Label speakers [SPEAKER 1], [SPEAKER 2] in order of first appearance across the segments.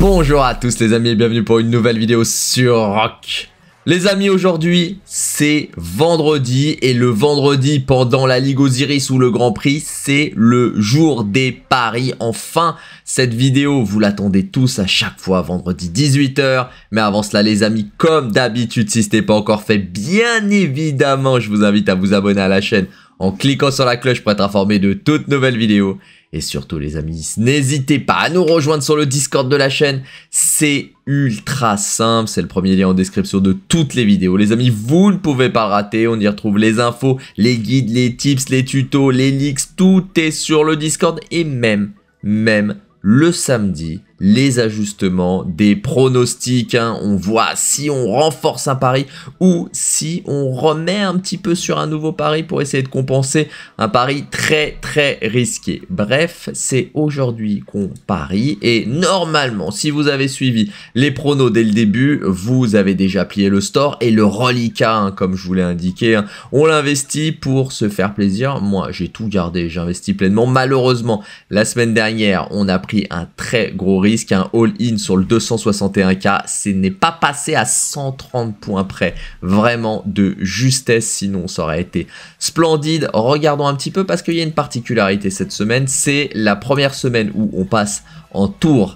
[SPEAKER 1] Bonjour à tous les amis et bienvenue pour une nouvelle vidéo sur Rock. Les amis, aujourd'hui, c'est vendredi et le vendredi pendant la Ligue Osiris ou le Grand Prix, c'est le jour des paris. Enfin, cette vidéo, vous l'attendez tous à chaque fois vendredi 18h. Mais avant cela, les amis, comme d'habitude, si ce n'est pas encore fait, bien évidemment, je vous invite à vous abonner à la chaîne en cliquant sur la cloche pour être informé de toutes nouvelles vidéos. Et surtout les amis, n'hésitez pas à nous rejoindre sur le Discord de la chaîne. C'est ultra simple, c'est le premier lien en description de toutes les vidéos. Les amis, vous ne pouvez pas rater, on y retrouve les infos, les guides, les tips, les tutos, les leaks, tout est sur le Discord et même, même le samedi, les ajustements, des pronostics. Hein. On voit si on renforce un pari ou si on remet un petit peu sur un nouveau pari pour essayer de compenser un pari très très risqué. Bref, c'est aujourd'hui qu'on parie et normalement, si vous avez suivi les pronos dès le début, vous avez déjà plié le store et le reliquat, hein, comme je vous l'ai indiqué, hein. on l'investit pour se faire plaisir. Moi, j'ai tout gardé, j'investis pleinement. Malheureusement, la semaine dernière, on a pris un très gros risque qu'un un all-in sur le 261K. Ce n'est pas passé à 130 points près. Vraiment de justesse, sinon ça aurait été splendide. Regardons un petit peu parce qu'il y a une particularité cette semaine. C'est la première semaine où on passe en tour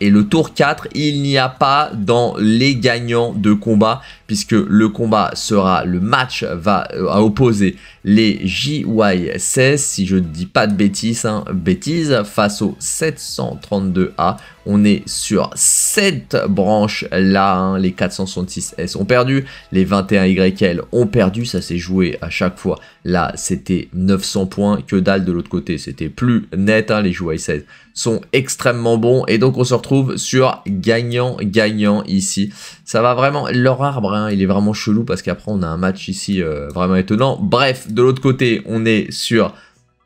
[SPEAKER 1] et le tour 4 il n'y a pas dans les gagnants de combat puisque le combat sera le match va euh, à opposer les JY16 si je ne dis pas de bêtises hein, bêtises face aux 732A on est sur cette branche là, hein, les 466S ont perdu, les 21YL ont perdu, ça s'est joué à chaque fois. Là, c'était 900 points, que dalle de l'autre côté, c'était plus net, hein, les joueurs i16 sont extrêmement bons et donc on se retrouve sur gagnant gagnant ici ça va vraiment leur arbre hein, il est vraiment chelou parce qu'après on a un match ici euh, vraiment étonnant bref de l'autre côté on est sur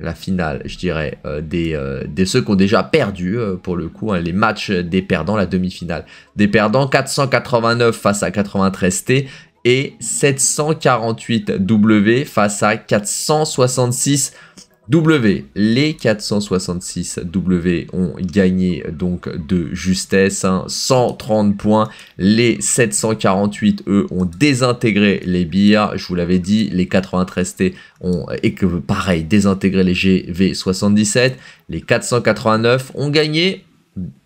[SPEAKER 1] la finale, je dirais, euh, des, euh, des, ceux qui ont déjà perdu, euh, pour le coup, hein, les matchs des perdants, la demi-finale. Des perdants, 489 face à 93T et 748W face à 466 W, les 466W ont gagné donc de justesse, 130 hein. points. Les 748, E ont désintégré les billes. Je vous l'avais dit, les 93T ont, et que pareil, désintégré les GV77. Les 489 ont gagné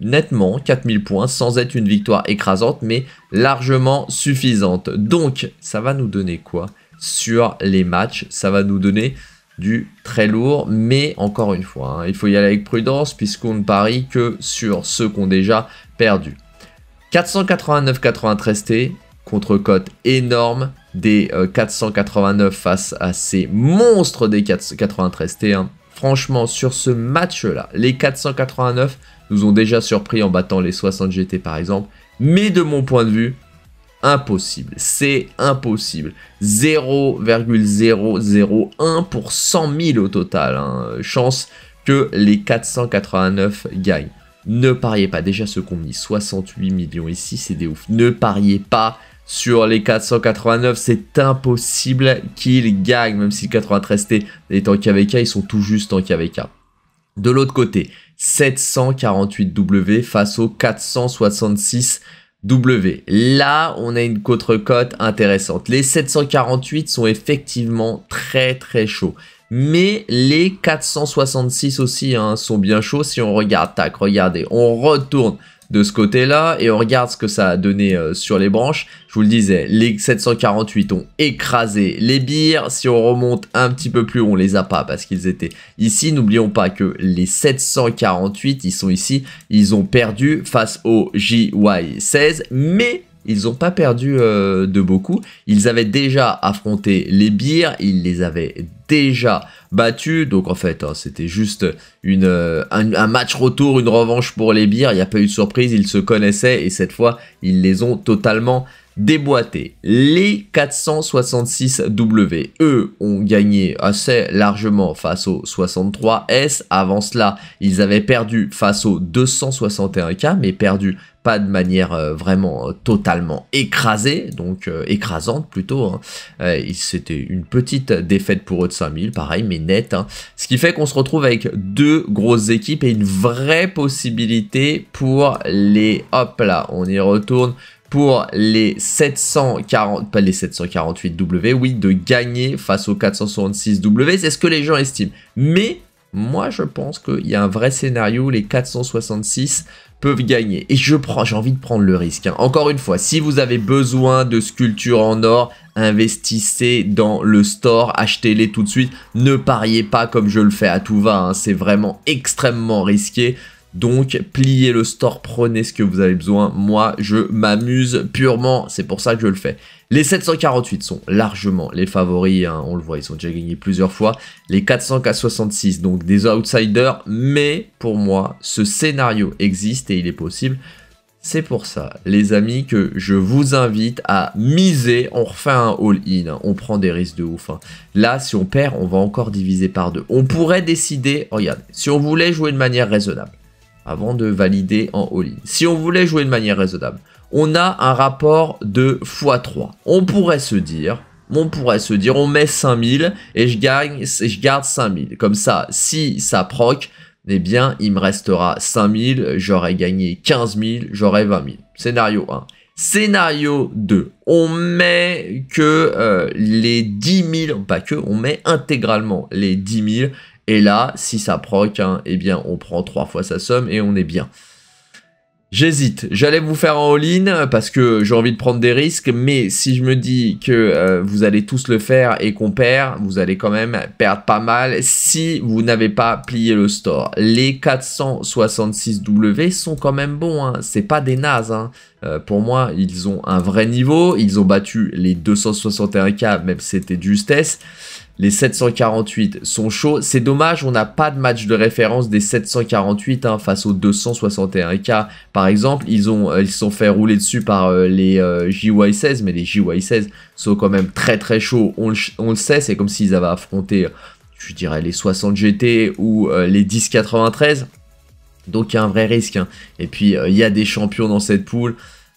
[SPEAKER 1] nettement 4000 points sans être une victoire écrasante, mais largement suffisante. Donc, ça va nous donner quoi sur les matchs Ça va nous donner du très lourd, mais encore une fois, hein, il faut y aller avec prudence puisqu'on ne parie que sur ceux qui ont déjà perdu. 489 489-93 T contre cote énorme des 489 euh, face à ces monstres des 493 T. Hein. Franchement, sur ce match-là, les 489 nous ont déjà surpris en battant les 60 GT par exemple, mais de mon point de vue, impossible. C'est impossible. 0,001 pour 100 000 au total. Hein. Chance que les 489 gagnent. Ne pariez pas. Déjà, ce qu'on dit 68 millions ici, c'est des ouf. Ne pariez pas sur les 489. C'est impossible qu'ils gagnent, même si le 93T est en KvK, ils sont tout juste en KvK. De l'autre côté, 748W face aux 466 W. Là, on a une contre-cote intéressante. Les 748 sont effectivement très très chauds. Mais les 466 aussi hein, sont bien chauds si on regarde. Tac, regardez, on retourne de ce côté-là et on regarde ce que ça a donné euh, sur les branches. Je vous le disais, les 748 ont écrasé les bires. Si on remonte un petit peu plus, on les a pas parce qu'ils étaient ici. N'oublions pas que les 748, ils sont ici, ils ont perdu face au JY16, mais ils n'ont pas perdu euh, de beaucoup. Ils avaient déjà affronté les Bears, ils les avaient déjà battus. Donc en fait, hein, c'était juste une, euh, un, match retour, une revanche pour les Bears. Il n'y a pas eu de surprise, ils se connaissaient et cette fois, ils les ont totalement déboîté. Les 466W, eux, ont gagné assez largement face aux 63S. Avant cela, ils avaient perdu face aux 261K, mais perdu pas de manière euh, vraiment euh, totalement écrasée, donc euh, écrasante plutôt. Hein. C'était une petite défaite pour eux de 5000, pareil, mais nette. Hein. Ce qui fait qu'on se retrouve avec deux grosses équipes et une vraie possibilité pour les... Hop là, on y retourne pour les 740, pas les 748W, oui, de gagner face aux 466W, c'est ce que les gens estiment. Mais moi, je pense qu'il y a un vrai scénario où les 466 peuvent gagner. Et je prends, j'ai envie de prendre le risque. Hein. Encore une fois, si vous avez besoin de sculptures en or, investissez dans le store, achetez-les tout de suite. Ne pariez pas comme je le fais à tout va, hein. c'est vraiment extrêmement risqué. Donc pliez le store, prenez ce que vous avez besoin. Moi, je m'amuse purement, c'est pour ça que je le fais. Les 748 sont largement les favoris, hein. on le voit, ils ont déjà gagné plusieurs fois. Les 466, donc des outsiders, mais pour moi, ce scénario existe et il est possible. C'est pour ça, les amis, que je vous invite à miser. On refait un all-in. Hein. On prend des risques de ouf. Hein. Là, si on perd, on va encore diviser par deux. On pourrait décider, regardez, si on voulait jouer de manière raisonnable, avant de valider en all-in. Si on voulait jouer de manière raisonnable, on a un rapport de x3. On pourrait se dire, on pourrait se dire, on met 5000 et je, gagne, je garde 5000. Comme ça, si ça proc, eh bien, il me restera 5000, j'aurais gagné 15000. j'aurais 20 Scénario 1. Scénario 2, on met que euh, les 10 000, pas que, on met intégralement les 10 000 et là, si ça proc, hein, eh bien, on prend trois fois sa somme et on est bien. J'hésite. J'allais vous faire en all-in euh, parce que j'ai envie de prendre des risques, mais si je me dis que euh, vous allez tous le faire et qu'on perd, vous allez quand même perdre pas mal si vous n'avez pas plié le store. Les 466W sont quand même bons, Ce hein. c'est pas des nazes. Hein. Euh, pour moi, ils ont un vrai niveau, ils ont battu les 261K, même si c'était justesse. Les 748 sont chauds. C'est dommage, on n'a pas de match de référence des 748 hein, face aux 261K. Par exemple, ils ont euh, ils se sont fait rouler dessus par euh, les euh, JY16, mais les JY16 sont quand même très très chauds. On, le sait, c'est comme s'ils avaient affronté, je dirais, les 60 GT ou les 1093. Donc il y a un vrai risque. Hein. Et puis il y a des champions dans cette poule.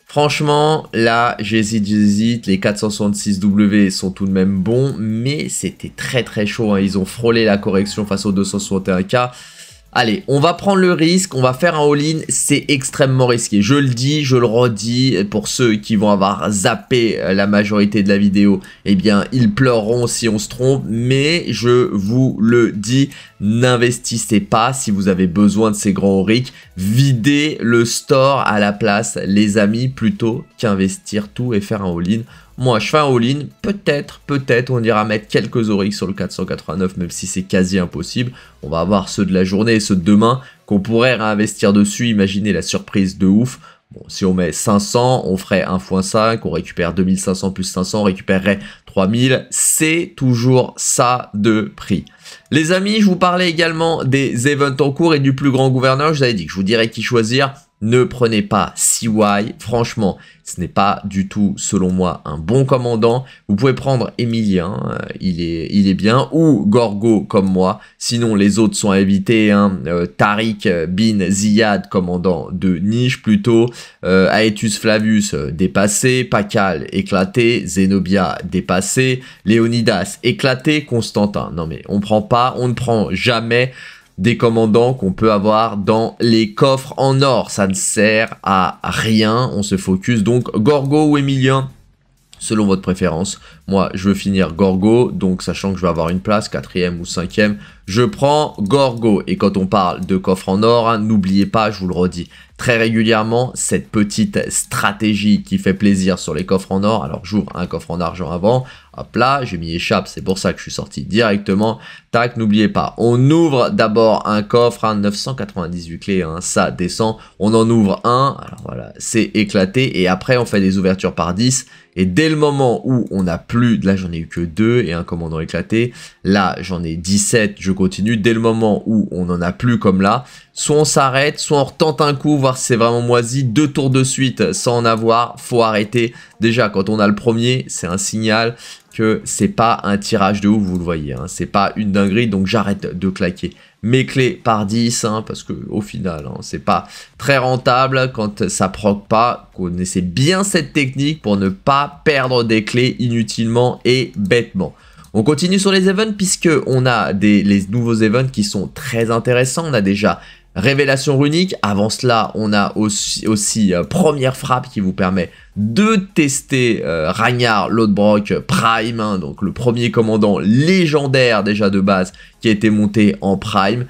[SPEAKER 1] Franchement, là, j'hésite, j'hésite. Les 466W sont tout de même bons, mais c'était très très chaud. Hein. Ils ont frôlé la correction face aux 261K. Allez, on va prendre le risque, on va faire un all-in, c'est extrêmement risqué. Je le dis, je le redis, pour ceux qui vont avoir zappé euh, la majorité de la vidéo, eh bien, ils pleureront si on se trompe, mais je vous le dis, n'investissez pas si vous avez besoin de ces grands ricks. videz le store à la place, les amis, plutôt qu'investir tout et faire un all-in moi, je fais un all-in. Peut-être, peut-être, on ira mettre quelques Oryx sur le 489, même si c'est quasi impossible. On va avoir ceux de la journée et ceux de demain qu'on pourrait réinvestir dessus. Imaginez la surprise de ouf. Bon, si on met 500, on ferait 1,5. on récupère 2500 plus 500, on récupérerait 3000. C'est toujours ça de prix. Les amis, je vous parlais également des events en cours et du plus grand gouverneur. Je vous avais dit que je vous dirais qui choisir. Ne prenez pas CY, franchement, ce n'est pas du tout, selon moi, un bon commandant. Vous pouvez prendre Emilien, euh, il, est, il est bien, ou Gorgo comme moi, sinon les autres sont à éviter. Hein. Euh, Tariq euh, bin Ziyad, commandant de Niche plutôt, euh, Flavius dépassé, Pacal éclaté, Zenobia dépassé, Léonidas éclaté, Constantin. Non mais on prend pas, on ne prend jamais des commandants qu'on peut avoir dans les coffres en or. Ça ne sert à rien. On se focus donc Gorgo ou Emilien selon votre préférence. Moi, je veux finir Gorgo, donc sachant que je vais avoir une place, quatrième ou cinquième, je prends Gorgo. Et quand on parle de coffre en or, hein, n'oubliez pas, je vous le redis très régulièrement, cette petite stratégie qui fait plaisir sur les coffres en or. Alors, j'ouvre un coffre en argent avant. Hop là, je m'y échappe, c'est pour ça que je suis sorti directement. Tac, n'oubliez pas, on ouvre d'abord un coffre, à hein, 998 clés, hein, ça descend. On en ouvre un, alors voilà, c'est éclaté. Et après, on fait des ouvertures par 10 et dès le moment où on n'a plus, là j'en ai eu que deux et un commandant éclaté, là j'en ai 17, je continue, dès le moment où on n'en a plus comme là, soit on s'arrête, soit on retente un coup, voir si c'est vraiment moisi, deux tours de suite sans en avoir, faut arrêter. Déjà quand on a le premier, c'est un signal que c'est pas un tirage de ouf, vous le voyez, hein. c'est pas une dinguerie, donc j'arrête de claquer mes clés par 10, hein, parce que au final, hein, c'est pas très rentable quand ça proc pas. Connaissez bien cette technique pour ne pas perdre des clés inutilement et bêtement. On continue sur les events puisque on a des, les nouveaux events qui sont très intéressants. On a déjà Révélation runique, avant cela on a aussi, euh, première frappe qui vous permet de tester euh, Ragnar Lodbrok Prime, hein, donc le premier commandant légendaire déjà de base qui a été monté en Prime.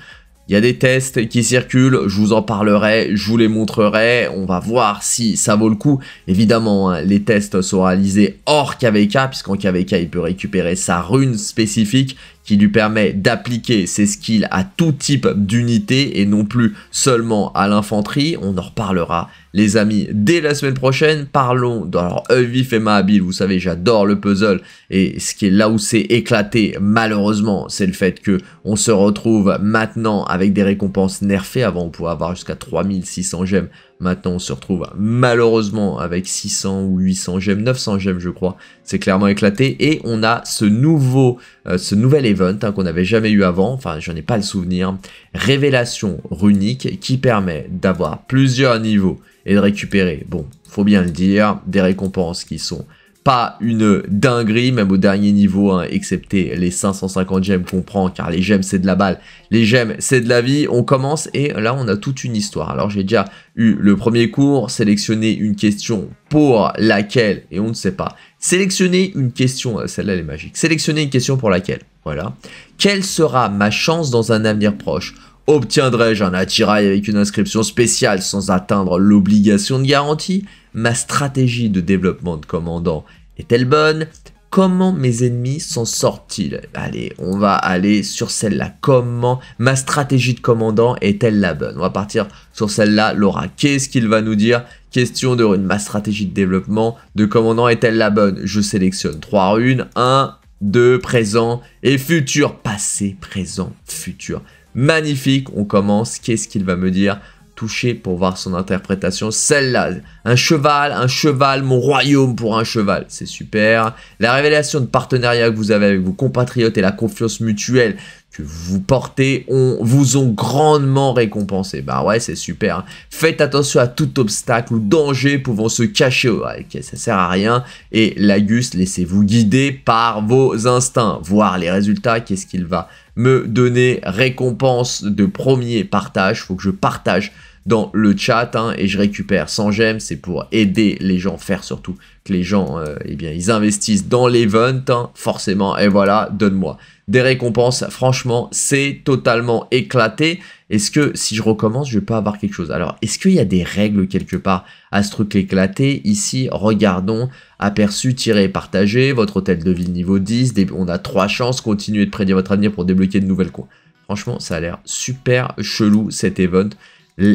[SPEAKER 1] Il y a des tests qui circulent, je vous en parlerai, je vous les montrerai, on va voir si ça vaut le coup. Évidemment, hein, les tests sont réalisés hors KVK, puisqu'en KVK, il peut récupérer sa rune spécifique qui lui permet d'appliquer ses skills à tout type d'unité et non plus seulement à l'infanterie. On en reparlera les amis dès la semaine prochaine. Parlons dans vif et habile, vous savez j'adore le puzzle et ce qui est là où c'est éclaté malheureusement c'est le fait que on se retrouve maintenant avec des récompenses nerfées. Avant on pouvait avoir jusqu'à 3600 gemmes Maintenant, on se retrouve malheureusement avec 600 ou 800 gemmes, 900 gemmes, je crois. C'est clairement éclaté. Et on a ce nouveau, euh, ce nouvel event hein, qu'on n'avait jamais eu avant. Enfin, j'en ai pas le souvenir. Révélation runique qui permet d'avoir plusieurs niveaux et de récupérer, bon, faut bien le dire, des récompenses qui sont pas une dinguerie, même au dernier niveau, hein, excepté les 550 gemmes qu'on prend, car les gemmes c'est de la balle, les gemmes c'est de la vie. On commence et là on a toute une histoire. Alors j'ai déjà eu le premier cours, sélectionner une question pour laquelle, et on ne sait pas, sélectionner une question, euh, celle-là elle est magique, sélectionner une question pour laquelle, voilà, quelle sera ma chance dans un avenir proche Obtiendrai-je un attirail avec une inscription spéciale sans atteindre l'obligation de garantie Ma stratégie de développement de commandant est-elle bonne Comment mes ennemis s'en sortent-ils Allez, on va aller sur celle-là. Comment ma stratégie de commandant est-elle la bonne On va partir sur celle-là. Laura, qu'est-ce qu'il va nous dire Question de rune. Ma stratégie de développement de commandant est-elle la bonne Je sélectionne 3 runes. 1, 2, présent et futur. Passé, présent, futur. Magnifique, on commence. Qu'est-ce qu'il va me dire touché pour voir son interprétation. Celle-là, un cheval, un cheval, mon royaume pour un cheval, c'est super. La révélation de partenariat que vous avez avec vos compatriotes et la confiance mutuelle que vous portez on, vous ont grandement récompensé. Bah ouais, c'est super. Faites attention à tout obstacle ou danger pouvant se cacher. Ouais, ça sert à rien. Et Lagus, laissez-vous guider par vos instincts. Voir les résultats, qu'est-ce qu'il va me donner récompense de premier partage. Faut que je partage dans le chat hein, et je récupère 100 j'aime. C'est pour aider les gens, faire surtout que les gens, euh, eh bien, ils investissent dans l'event, hein, forcément. Et voilà, donne-moi des récompenses. Franchement, c'est totalement éclaté. Est-ce que si je recommence, je vais pas avoir quelque chose Alors, est-ce qu'il y a des règles quelque part à ce truc éclaté Ici, regardons, aperçu, tiré, partagé, votre hôtel de ville niveau 10, on a trois chances, continuez de prédire votre avenir pour débloquer de nouvelles coins. Franchement, ça a l'air super chelou cet event.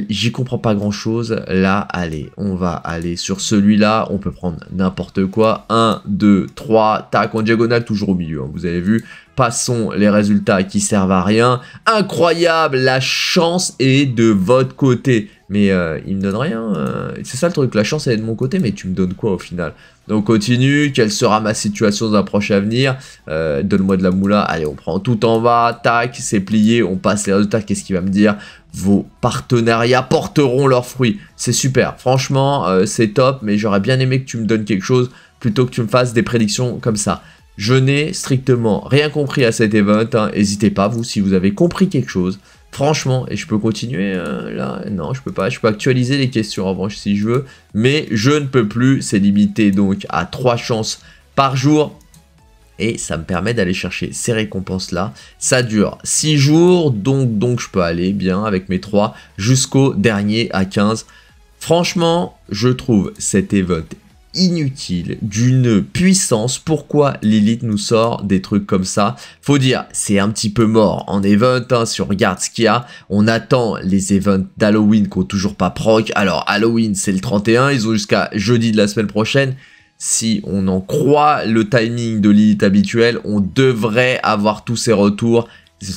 [SPEAKER 1] J'y comprends pas grand chose. Là, allez, on va aller sur celui-là. On peut prendre n'importe quoi. 1, 2, 3, tac, en diagonale, toujours au milieu. Hein, vous avez vu, passons les résultats qui servent à rien. Incroyable, la chance est de votre côté. Mais euh, il me donne rien. Euh, c'est ça le truc, la chance est de mon côté, mais tu me donnes quoi au final Donc continue, quelle sera ma situation dans un proche avenir euh, Donne-moi de la moula, allez on prend tout en bas, tac, c'est plié, on passe les résultats, qu'est-ce qu'il va me dire vos partenariats porteront leurs fruits. C'est super, franchement, euh, c'est top, mais j'aurais bien aimé que tu me donnes quelque chose plutôt que tu me fasses des prédictions comme ça. Je n'ai strictement rien compris à cet event, hein. n'hésitez pas, vous, si vous avez compris quelque chose. Franchement, et je peux continuer euh, là Non, je peux pas. Je peux actualiser les questions en revanche si je veux. Mais je ne peux plus. C'est limité donc à 3 chances par jour et ça me permet d'aller chercher ces récompenses là. Ça dure 6 jours donc, donc je peux aller bien avec mes 3 jusqu'au dernier à 15. Franchement, je trouve cet event inutile, d'une puissance. Pourquoi l'élite nous sort des trucs comme ça Faut dire, c'est un petit peu mort en event. Hein. si on regarde ce qu'il y a, on attend les events d'Halloween qui n'ont toujours pas proc. Alors Halloween, c'est le 31, ils ont jusqu'à jeudi de la semaine prochaine si on en croit le timing de l'élite habituel, on devrait avoir tous ces retours,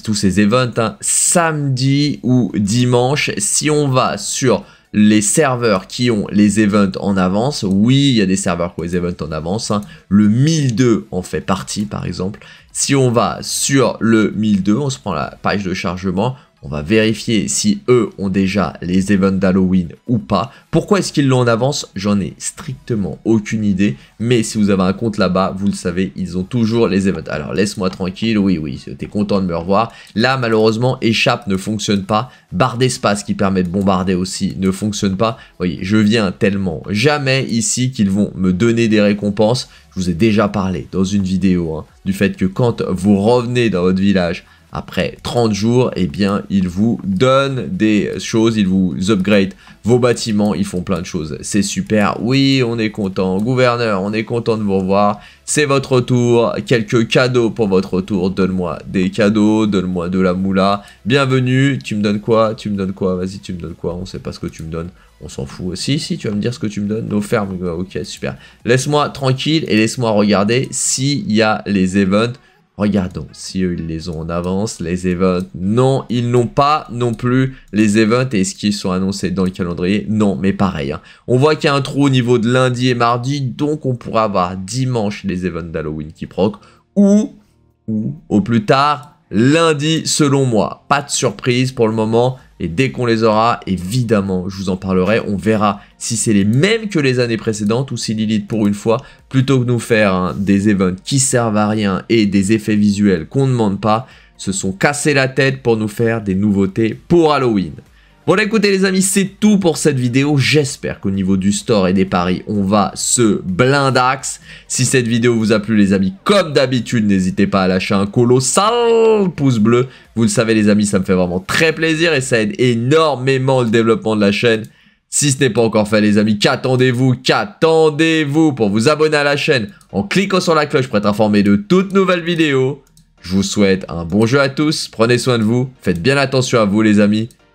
[SPEAKER 1] tous ces events, hein, samedi ou dimanche. Si on va sur les serveurs qui ont les events en avance, oui, il y a des serveurs qui ont les events en avance, hein. le 1002 en fait partie par exemple. Si on va sur le 1002, on se prend la page de chargement, on va vérifier si eux ont déjà les events d'Halloween ou pas. Pourquoi est-ce qu'ils l'ont en avance J'en ai strictement aucune idée. Mais si vous avez un compte là-bas, vous le savez, ils ont toujours les events. Alors laisse-moi tranquille, oui, oui, t'es content de me revoir. Là, malheureusement, échappe ne fonctionne pas. Barre d'espace qui permet de bombarder aussi ne fonctionne pas. Vous voyez, je viens tellement jamais ici qu'ils vont me donner des récompenses. Je vous ai déjà parlé dans une vidéo hein, du fait que quand vous revenez dans votre village après 30 jours, eh bien, ils vous donnent des choses, ils vous upgrade vos bâtiments, ils font plein de choses. C'est super, oui, on est content, gouverneur, on est content de vous revoir, c'est votre tour. quelques cadeaux pour votre tour. donne-moi des cadeaux, donne-moi de la moula, bienvenue, tu me donnes quoi, tu me donnes quoi, vas-y, tu me donnes quoi, on ne sait pas ce que tu me donnes, on s'en fout. Si, si, tu vas me dire ce que tu me donnes. Nos fermes, ok, super. Laisse-moi tranquille et laisse-moi regarder s'il y a les events Regardons si eux ils les ont en avance, les events. Non, ils n'ont pas non plus les events. et ce qu'ils sont annoncés dans le calendrier Non, mais pareil. Hein. On voit qu'il y a un trou au niveau de lundi et mardi, donc on pourra avoir dimanche les events d'Halloween qui proc. Ou, ou au plus tard, lundi selon moi. Pas de surprise pour le moment. Et dès qu'on les aura, évidemment, je vous en parlerai. On verra si c'est les mêmes que les années précédentes ou si Lilith, pour une fois, plutôt que nous faire hein, des events qui servent à rien et des effets visuels qu'on ne demande pas, se sont cassés la tête pour nous faire des nouveautés pour Halloween. Bon écoutez les amis, c'est tout pour cette vidéo. J'espère qu'au niveau du store et des paris, on va se blindax. Si cette vidéo vous a plu les amis, comme d'habitude, n'hésitez pas à lâcher un colossal pouce bleu. Vous le savez les amis, ça me fait vraiment très plaisir et ça aide énormément le développement de la chaîne. Si ce n'est pas encore fait les amis, qu'attendez-vous Qu'attendez-vous pour vous abonner à la chaîne en cliquant sur la cloche pour être informé de toutes nouvelles vidéos. Je vous souhaite un bon jeu à tous, prenez soin de vous, faites bien attention à vous les amis